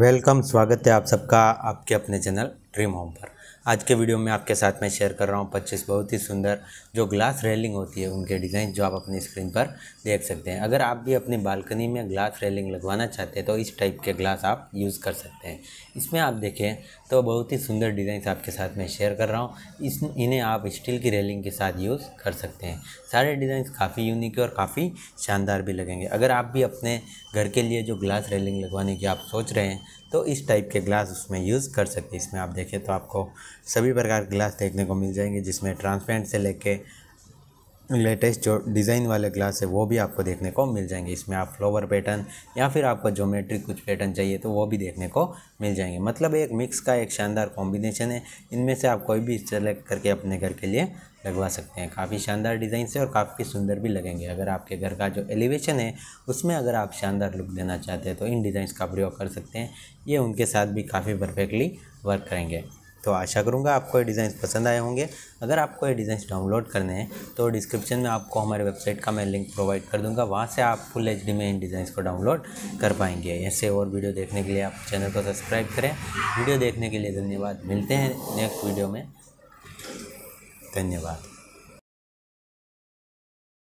welcome स्वागत है आप सबका आपके अपने चैनल ड्रीम होम पर आज के वीडियो में आपके साथ मैं शेयर कर रहा हूँ पच्चीस बहुत ही सुंदर जो ग्लास रेलिंग होती है उनके डिज़ाइन जो आप अपनी स्क्रीन पर देख सकते हैं अगर आप भी अपनी बालकनी में ग्लास रेलिंग लगवाना चाहते हैं तो इस टाइप के ग्लास आप यूज़ कर सकते हैं इसमें आप देखें तो बहुत ही सुंदर डिज़ाइन आपके साथ मैं शेयर कर रहा हूँ इस इन्हें आप स्टील की रेलिंग के साथ यूज़ कर सकते हैं सारे डिज़ाइन काफ़ी यूनिक और काफ़ी शानदार भी लगेंगे अगर आप भी अपने घर के लिए जो ग्लास रेलिंग लगवाने की आप सोच रहे हैं तो इस टाइप के ग्लास उसमें यूज़ कर सकते हैं इसमें आप देखें तो आपको सभी प्रकार के ग्लास देखने को मिल जाएंगे जिसमें ट्रांसपेरेंट से लेके लेटेस्ट जो डिज़ाइन वाले ग्लास है वो भी आपको देखने को मिल जाएंगे इसमें आप फ्लोवर पैटर्न या फिर आपको जोमेट्रिक कुछ पैटर्न चाहिए तो वो भी देखने को मिल जाएंगे मतलब एक मिक्स का एक शानदार कॉम्बिनेशन है इनमें से आप कोई भी सेलेक्ट करके अपने घर के लिए लगवा सकते हैं काफ़ी शानदार डिज़ाइन से और काफ़ी सुंदर भी लगेंगे अगर आपके घर का जो एलिवेशन है उसमें अगर आप शानदार लुक देना चाहते हैं तो इन डिज़ाइंस का प्रयोग कर सकते हैं ये उनके साथ भी काफ़ी परफेक्टली वर्क करेंगे तो आशा करूँगा आपको ये डिज़ाइन पसंद आए होंगे अगर आपको ये डिज़ाइन डाउनलोड करने हैं तो डिस्क्रिप्शन में आपको हमारे वेबसाइट का मैं लिंक प्रोवाइड कर दूँगा वहाँ से आप फुल एच में इन डिज़ाइन को डाउनलोड कर पाएंगे ऐसे और वीडियो देखने के लिए आप चैनल को सब्सक्राइब करें वीडियो देखने के लिए धन्यवाद मिलते हैं नेक्स्ट वीडियो में धन्यवाद